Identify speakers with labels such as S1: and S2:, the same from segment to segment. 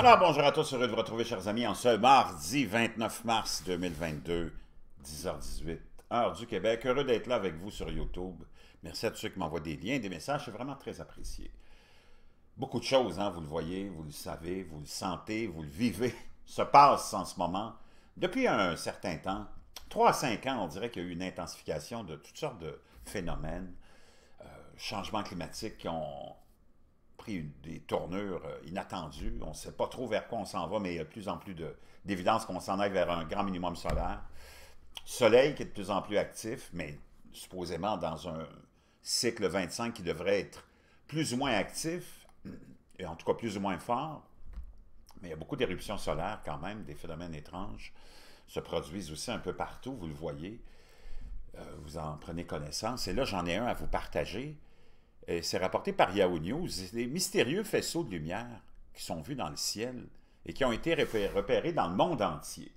S1: Alors, bonjour à tous, heureux de vous retrouver, chers amis, en ce mardi 29 mars 2022, 10h18, heure du Québec. Heureux d'être là avec vous sur YouTube. Merci à tous ceux qui m'envoient des liens, des messages, c'est vraiment très apprécié. Beaucoup de choses, hein, vous le voyez, vous le savez, vous le sentez, vous le vivez, se passe en ce moment. Depuis un certain temps, 3 à 5 ans, on dirait qu'il y a eu une intensification de toutes sortes de phénomènes, euh, changements climatiques qui ont pris des tournures euh, inattendues. On ne sait pas trop vers quoi on s'en va, mais il y a de plus en plus d'évidence qu'on s'en aille vers un grand minimum solaire. Soleil qui est de plus en plus actif, mais supposément dans un cycle 25 qui devrait être plus ou moins actif, et en tout cas plus ou moins fort. Mais il y a beaucoup d'éruptions solaires quand même, des phénomènes étranges se produisent aussi un peu partout, vous le voyez. Euh, vous en prenez connaissance. Et là, j'en ai un à vous partager c'est rapporté par Yahoo News, des mystérieux faisceaux de lumière qui sont vus dans le ciel et qui ont été repérés dans le monde entier.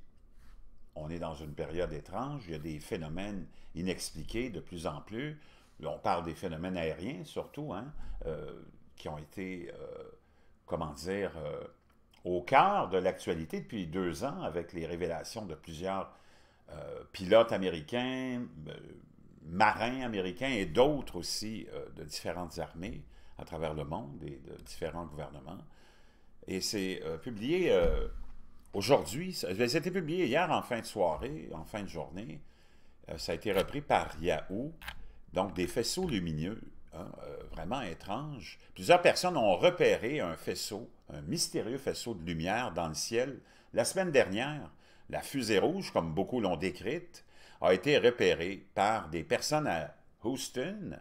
S1: On est dans une période étrange, il y a des phénomènes inexpliqués de plus en plus. On parle des phénomènes aériens surtout, hein, euh, qui ont été, euh, comment dire, euh, au cœur de l'actualité depuis deux ans avec les révélations de plusieurs pilotes américains marins américains et d'autres aussi euh, de différentes armées à travers le monde et de différents gouvernements. Et c'est euh, publié euh, aujourd'hui, ça aujourd'hui, ben, été publié hier en fin de soirée, en fin de journée. ça a été repris par Yahoo. Donc des faisceaux lumineux, hein, vraiment étranges. Plusieurs personnes ont repéré un faisceau, un mystérieux faisceau de lumière dans le ciel la semaine dernière. La fusée rouge, comme beaucoup l'ont décrite, a été repéré par des personnes à Houston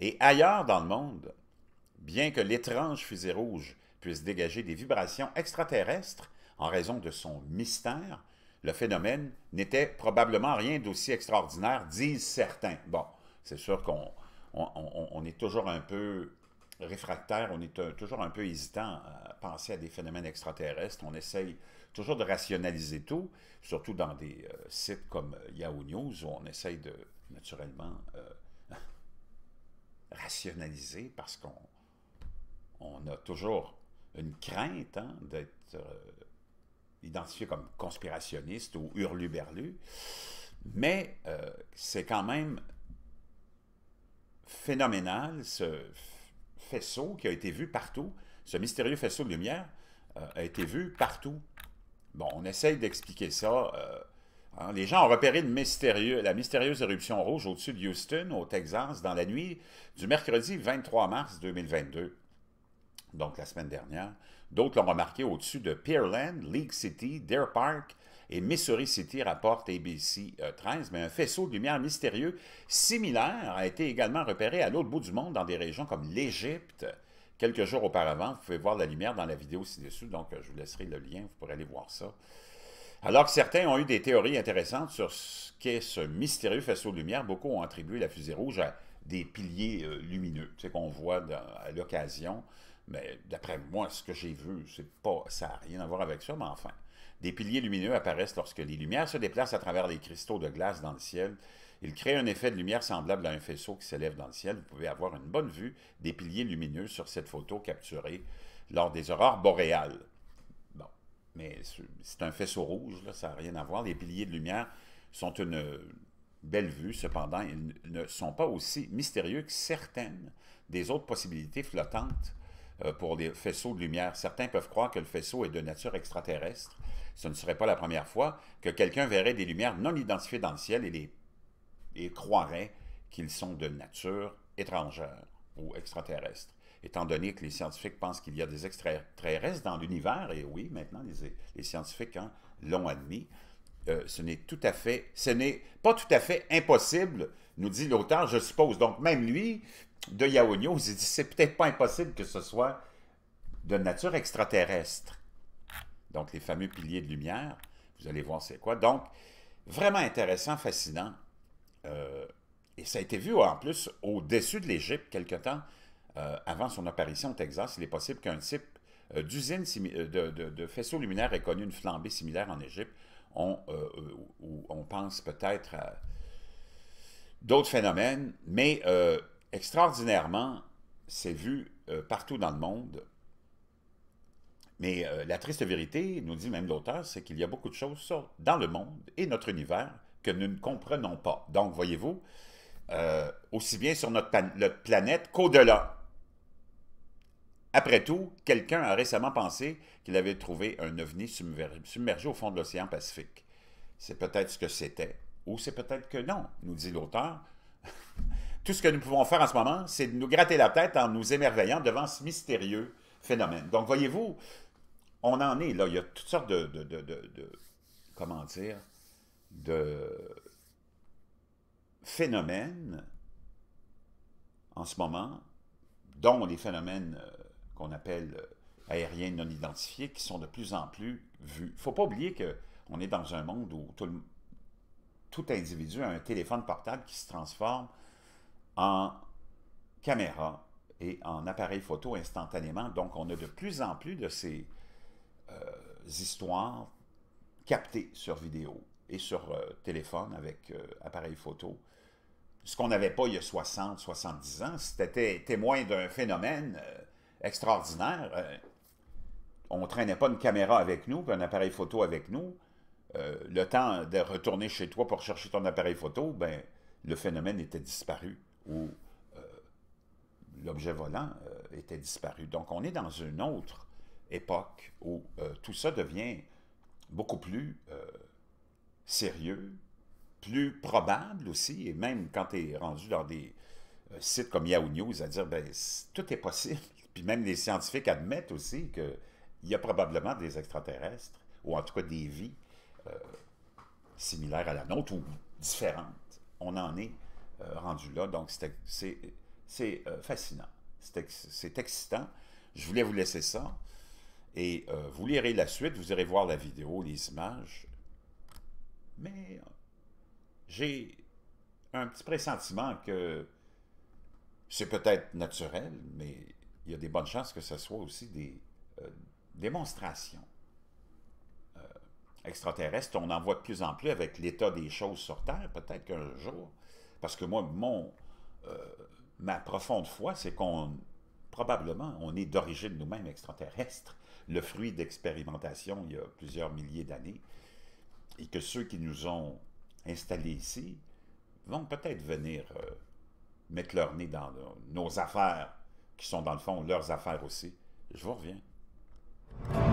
S1: et ailleurs dans le monde. Bien que l'étrange fusée rouge puisse dégager des vibrations extraterrestres en raison de son mystère, le phénomène n'était probablement rien d'aussi extraordinaire, disent certains. Bon, c'est sûr qu'on est toujours un peu réfractaire, on est toujours un peu hésitant à penser à des phénomènes extraterrestres. On essaye toujours de rationaliser tout, surtout dans des euh, sites comme euh, Yahoo News, où on essaye de, naturellement, euh, rationaliser parce qu'on on a toujours une crainte hein, d'être identifié comme conspirationniste ou hurluberlu, mais c'est quand même phénoménal, ce faisceau qui a été vu partout, ce mystérieux faisceau de lumière a été vu partout Bon, on essaye d'expliquer ça. Euh, hein. Les gens ont repéré mystérieux, la mystérieuse éruption rouge au-dessus de Houston, au Texas, dans la nuit du mercredi 23 mars 2022, donc la semaine dernière. D'autres l'ont remarqué au-dessus de Pearland, League City, Deer Park et Missouri City, rapporte ABC 13. Euh, Mais un faisceau de lumière mystérieux similaire a été également repéré à l'autre bout du monde, dans des régions comme l'Égypte, quelques jours auparavant. Vous pouvez voir la lumière dans la vidéo ci-dessous, donc euh, je vous laisserai le lien, vous pourrez aller voir ça. Alors que certains ont eu des théories intéressantes sur ce qu'est ce mystérieux faisceau de lumière, beaucoup ont attribué la fusée rouge à des piliers euh, lumineux, ce qu'on voit à l'occasion. Mais d'après moi, ce que j'ai vu, c'est pas, ça n'a rien à voir avec ça, mais enfin. Des piliers lumineux apparaissent lorsque les lumières se déplacent à travers les cristaux de glace dans le ciel il crée un effet de lumière semblable à un faisceau qui s'élève dans le ciel. Vous pouvez avoir une bonne vue des piliers lumineux sur cette photo capturée lors des aurores boréales. Bon, mais c'est un faisceau rouge, ça n'a rien à voir. Les piliers de lumière sont une belle vue, cependant, ils ne sont pas aussi mystérieux que certaines des autres possibilités flottantes euh, pour les faisceaux de lumière. Certains peuvent croire que le faisceau est de nature extraterrestre. Ce ne serait pas la première fois que quelqu'un verrait des lumières non identifiées dans le ciel et les et croiraient qu'ils sont de nature étrangère ou extraterrestre. Étant donné que les scientifiques pensent qu'il y a des extraterrestres dans l'univers, et oui, maintenant les, scientifiques hein, l'ont admis, euh, ce n'est tout à fait, ce n'est pas tout à fait impossible, nous dit l'auteur, je suppose. Donc même lui, de Yahoo Ngo il dit c'est peut-être pas impossible que ce soit de nature extraterrestre. Donc les fameux piliers de lumière, vous allez voir c'est quoi. Donc vraiment intéressant, fascinant. Euh, et ça a été vu en plus au-dessus de l'Égypte quelque temps euh, avant son apparition au Texas. Il est possible qu'un type euh, d'usine de, de, de, faisceaux ait connu une flambée similaire en Égypte. On, où on pense peut-être à d'autres phénomènes, mais extraordinairement, c'est vu partout dans le monde. Mais la triste vérité, nous dit même l'auteur, c'est qu'il y a beaucoup de choses dans le monde et notre univers que nous ne comprenons pas. Donc, voyez-vous, euh, aussi bien sur notre, planète qu'au-delà. Après tout, quelqu'un a récemment pensé qu'il avait trouvé un ovni submergé au fond de l'océan Pacifique. C'est peut-être ce que c'était, ou c'est peut-être que non, nous dit l'auteur. tout ce que nous pouvons faire en ce moment, c'est de nous gratter la tête en nous émerveillant devant ce mystérieux phénomène. Donc, voyez-vous, on en est là. Il y a toutes sortes de, de, de comment dire, de phénomènes en ce moment, dont les phénomènes euh, qu'on appelle euh, aériens non identifiés, qui sont de plus en plus vus. Il ne faut pas oublier qu'on est dans un monde où tout, individu a un téléphone portable qui se transforme en caméra et en appareil photo instantanément. Donc, on a de plus en plus de ces euh, histoires captées sur vidéo et sur euh, téléphone avec euh, appareil photo. Ce qu'on n'avait pas il y a 60, 70 ans, c'était témoin d'un phénomène euh, extraordinaire. on ne traînait pas une caméra avec nous, un appareil photo avec nous. le temps de retourner chez toi pour chercher ton appareil photo, ben, le phénomène était disparu ou l'objet volant était disparu. Donc on est dans une autre époque où tout ça devient beaucoup plus sérieux, plus probable aussi, et même quand tu es rendu dans des euh, sites comme Yahoo News à dire ben, tout est possible, puis même les scientifiques admettent aussi qu'il y a probablement des extraterrestres, ou en tout cas des vies euh, similaires à la nôtre ou différentes. On en est euh, rendu là, donc c'est fascinant, c'est excitant. Je voulais vous laisser ça. Et vous lirez la suite, vous irez voir la vidéo, les images. Mais j'ai un petit pressentiment que c'est peut-être naturel, mais il y a des bonnes chances que ce soit aussi des euh, démonstrations euh, extraterrestres. On en voit de plus en plus avec l'état des choses sur Terre, peut-être qu'un jour, parce que moi, mon, euh, ma profonde foi, c'est qu'on, probablement, on est d'origine nous-mêmes extraterrestres, le fruit d'expérimentation il y a plusieurs milliers d'années, et que ceux qui nous ont installés ici vont peut-être venir euh, mettre leur nez dans nos affaires, qui sont dans le fond leurs affaires aussi. Je vous reviens.